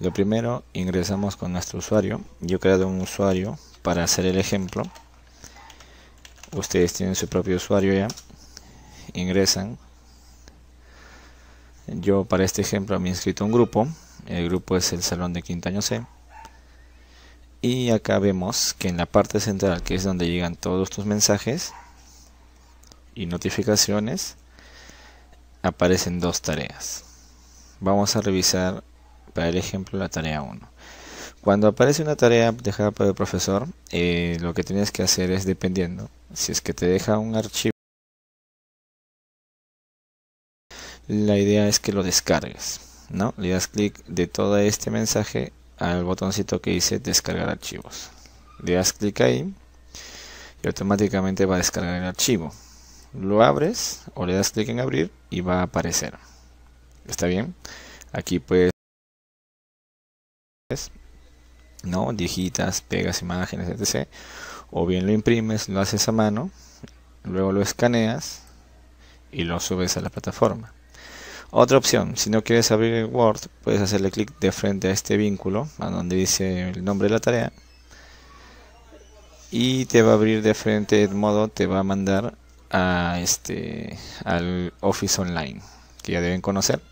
Lo primero, ingresamos con nuestro usuario. Yo he creado un usuario para hacer el ejemplo. Ustedes tienen su propio usuario ya. Ingresan. Yo para este ejemplo me he inscrito un grupo. El grupo es el Salón de Quinto Año C. Y acá vemos que en la parte central, que es donde llegan todos tus mensajes y notificaciones, aparecen dos tareas. Vamos a revisar el ejemplo, la tarea 1. Cuando aparece una tarea dejada por el profesor, eh, lo que tienes que hacer es dependiendo. Si es que te deja un archivo, la idea es que lo descargues. ¿no? Le das clic de todo este mensaje al botoncito que dice descargar archivos. Le das clic ahí y automáticamente va a descargar el archivo. Lo abres o le das clic en abrir y va a aparecer. ¿Está bien? Aquí puedes... ¿no? Digitas, pegas imágenes, etc. O bien lo imprimes, lo haces a mano, luego lo escaneas y lo subes a la plataforma. Otra opción, si no quieres abrir Word, puedes hacerle clic de frente a este vínculo, a donde dice el nombre de la tarea, y te va a abrir de frente el modo, te va a mandar a este al Office Online, que ya deben conocer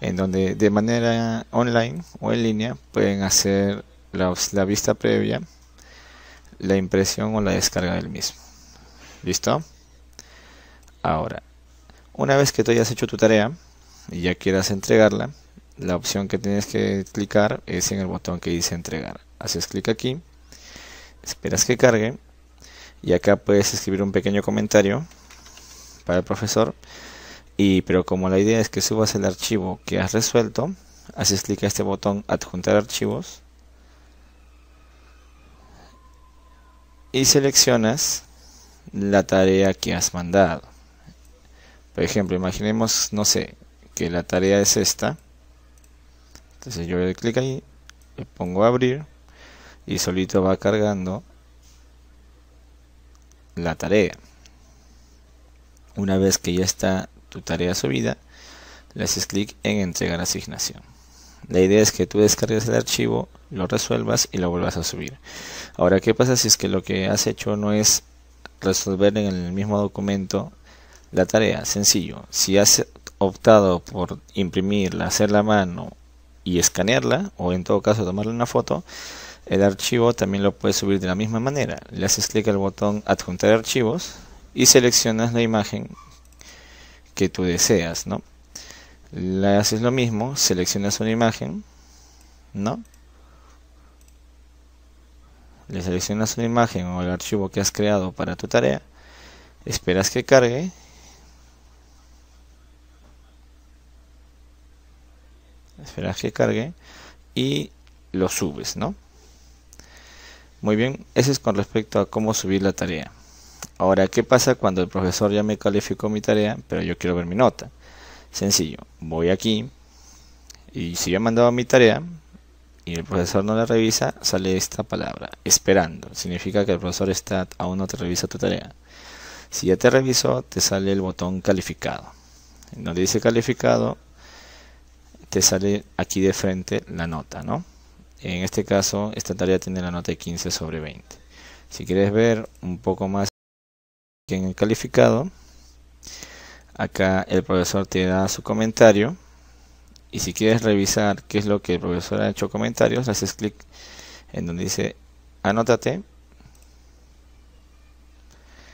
en donde de manera online o en línea pueden hacer la, vista previa, la impresión o la descarga del mismo. ¿Listo? Ahora, una vez que tú hayas hecho tu tarea y ya quieras entregarla, la opción que tienes que clicar es en el botón que dice entregar. Haces clic aquí, esperas que cargue y acá puedes escribir un pequeño comentario para el profesor y, pero como la idea es que subas el archivo que has resuelto, haces clic a este botón adjuntar archivos y seleccionas la tarea que has mandado. Por ejemplo, imaginemos, no sé, que la tarea es esta. Entonces yo le doy clic ahí, le pongo abrir y solito va cargando la tarea. Una vez que ya está tarea subida, le haces clic en entregar asignación. La idea es que tú descargues el archivo, lo resuelvas y lo vuelvas a subir. Ahora, ¿qué pasa si es que lo que has hecho no es resolver en el mismo documento la tarea? Sencillo, si has optado por imprimirla, hacerla a mano y escanearla, o en todo caso tomarle una foto, el archivo también lo puedes subir de la misma manera. Le haces clic al botón adjuntar archivos y seleccionas la imagen que tú deseas, ¿no? Le haces lo mismo, seleccionas una imagen, ¿no? Le seleccionas una imagen o el archivo que has creado para tu tarea, esperas que cargue esperas que cargue y lo subes, ¿no? Muy bien, ese es con respecto a cómo subir la tarea. Ahora, ¿qué pasa cuando el profesor ya me calificó mi tarea, pero yo quiero ver mi nota? Sencillo, voy aquí y si yo he mandado mi tarea y el profesor no la revisa, sale esta palabra, esperando. Significa que el profesor está, aún no te revisa tu tarea. Si ya te revisó, te sale el botón calificado. no dice calificado, te sale aquí de frente la nota, ¿no? En este caso, esta tarea tiene la nota de 15 sobre 20. Si quieres ver un poco más en el calificado. Acá el profesor te da su comentario. Y si quieres revisar qué es lo que el profesor ha hecho comentarios, haces clic en donde dice anótate